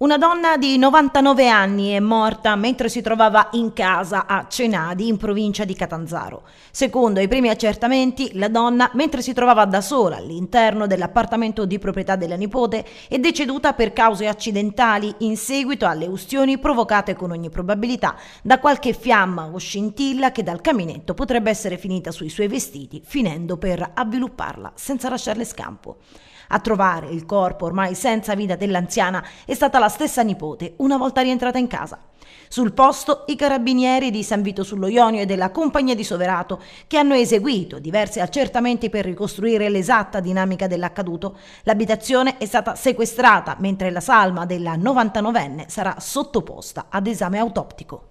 Una donna di 99 anni è morta mentre si trovava in casa a Cenadi, in provincia di Catanzaro. Secondo i primi accertamenti, la donna, mentre si trovava da sola all'interno dell'appartamento di proprietà della nipote, è deceduta per cause accidentali in seguito alle ustioni provocate con ogni probabilità da qualche fiamma o scintilla che dal caminetto potrebbe essere finita sui suoi vestiti, finendo per avvilupparla senza lasciarle scampo. A trovare il corpo ormai senza vita dell'anziana è stata la stessa nipote, una volta rientrata in casa. Sul posto i carabinieri di San Vito sullo Ionio e della Compagnia di Soverato, che hanno eseguito diversi accertamenti per ricostruire l'esatta dinamica dell'accaduto. L'abitazione è stata sequestrata, mentre la salma della 99enne sarà sottoposta ad esame autoptico.